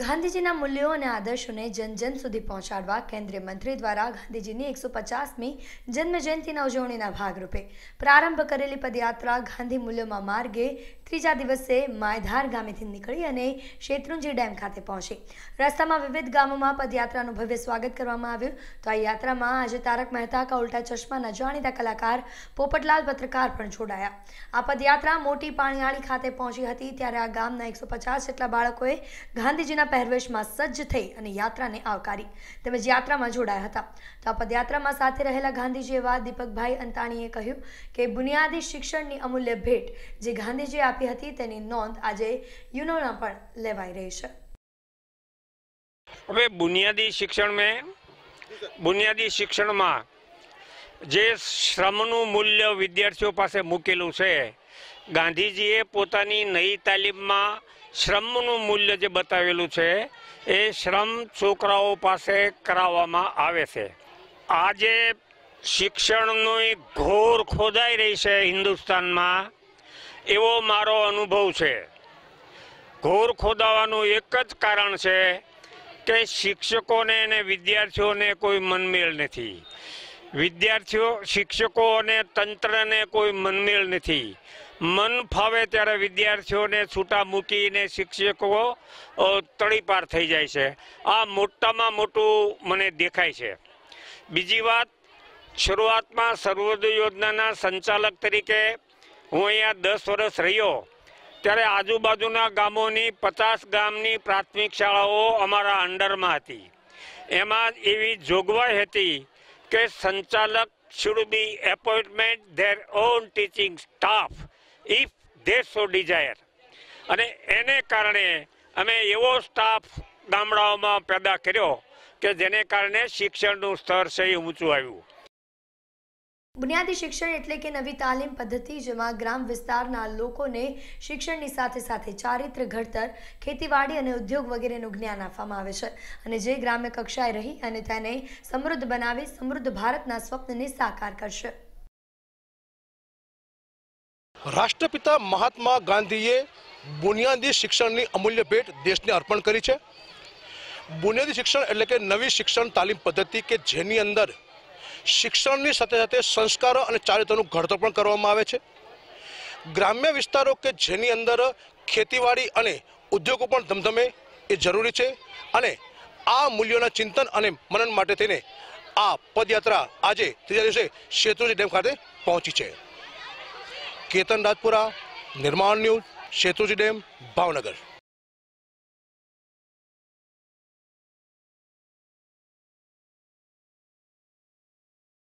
ગાંધીજીના મૂલ્યો અને આદર્શોને જન સુધી પહોંચાડવા કેન્દ્રીય મંત્રી દ્વારા ગાંધીજીની એકસો પચાસમી જન્મજયંતિના ઉજવણીના ભાગરૂપે પ્રારંભ કરેલી પદયાત્રા ગાંધી મૂલ્યોમાં માર્ગે ત્રીજા દિવસે માયધાર ગામેથી નીકળી અને શેત્રુંજી ડેમ ખાતે પહોંચી રસ્તામાં વિવિધ ગામોમાં પદયાત્રાનું ભવ્ય સ્વાગત કરવામાં આવ્યું તો આ યાત્રામાં આજે તારક મહેતા કા ઉલ્ટા ચશ્માના જાણીતા કલાકાર પોપટલાલ પત્રકાર પણ જોડાયા આ પદયાત્રા મોટી પાણીયાળી ખાતે પહોંચી હતી ત્યારે આ ગામના એકસો પચાસ જેટલા બાળકોએ ગાંધીજી તુલસીના પહેરવેશમાં સજ્જ થઈ અને યાત્રાને આવકારી તેમજ યાત્રામાં જોડાયા હતા તો આ પદયાત્રામાં સાથે રહેલા ગાંધીજી એવા દીપકભાઈ અંતાણીએ કહ્યું કે બુનિયાદી શિક્ષણની અમૂલ્ય ભેટ જે ગાંધીજીએ આપી હતી તેની નોંધ આજે યુનોના પણ લેવાઈ રહી છે હવે બુનિયાદી શિક્ષણ મેં બુનિયાદી શિક્ષણમાં જે શ્રમનું મૂલ્ય વિદ્યાર્થીઓ પાસે મૂકેલું છે ગાંધીજીએ પોતાની નઈ તાલીમમાં શ્રમનું મૂલ્ય જે બતાવેલું છે એ શ્રમ છોકરાઓ પાસે કરાવવામાં આવે છે આજે શિક્ષણની ઘોર ખોદાઈ રહી છે હિન્દુસ્તાનમાં એવો મારો અનુભવ છે ઘોર ખોદાવાનું એક જ કારણ છે કે શિક્ષકોને અને વિદ્યાર્થીઓને કોઈ મનમેળ નથી વિદ્યાર્થીઓ શિક્ષકો અને તંત્રને કોઈ મનમેળ નથી મન ફાવે ત્યારે વિદ્યાર્થીઓને છૂટા મૂકીને શિક્ષકો તળીપાર થઈ જાય છે આ મોટામાં મોટું મને દેખાય છે બીજી વાત શરૂઆતમાં સર્વોદય યોજનાના સંચાલક તરીકે હું અહીંયા દસ વર્ષ રહ્યો ત્યારે આજુબાજુના ગામોની પચાસ ગામની પ્રાથમિક શાળાઓ અમારા અંડરમાં હતી એમાં એવી જોગવાઈ હતી કે સંચાલક should be appointment there on teaching staff if they so desire અને એને કારણે અમે એવો સ્ટાફ ગામડાઓમાં પેદા કર્યો કે જેને કારણે શિક્ષણનું સ્તર છે એ ઊંચું આવ્યું બુનિયાદી શિક્ષણ એટલે કે નવી તાલીમ પદ્ધતિ જેમાં ગ્રામ વિસ્તારના લોકોને શિક્ષણની સાથે સાથે ચારિત્ર ઘડતર ખેતીવાડી અને ઉદ્યોગ વગેરેનું જ્ઞાન આપવામાં આવે છે અને જે ગ્રામ્ય કક્ષાએ રહી અને તેને સમૃદ્ધ બનાવી સમૃદ્ધ ભારતના સ્વપ્નને સાકાર કરશે રાષ્ટ્રપિતા મહાત્મા ગાંધીએ બુનિયાદી શિક્ષણની અમૂલ્ય ભેટ દેશને અર્પણ કરી છે બુનિયાદી શિક્ષણ એટલે કે નવી શિક્ષણ તાલીમ પદ્ધતિ કે જેની અંદર શિક્ષણની સાથે સાથે સંસ્કારો અને ચારિત્રનું ઘડતર પણ કરવામાં આવે છે ગ્રામ્ય વિસ્તારો કે જેની અંદર ખેતીવાડી અને ઉદ્યોગો પણ ધમધમે એ જરૂરી છે અને આ મૂલ્યોના ચિંતન અને મનન માટે થઈને આ પદયાત્રા આજે ત્રીજા દિવસે શેત્રુજી ડેમ ખાતે પહોંચી છે કેતન રાજપુરા નિર્માણ ન્યૂઝ શેતુજી ડેમ ભાવનગર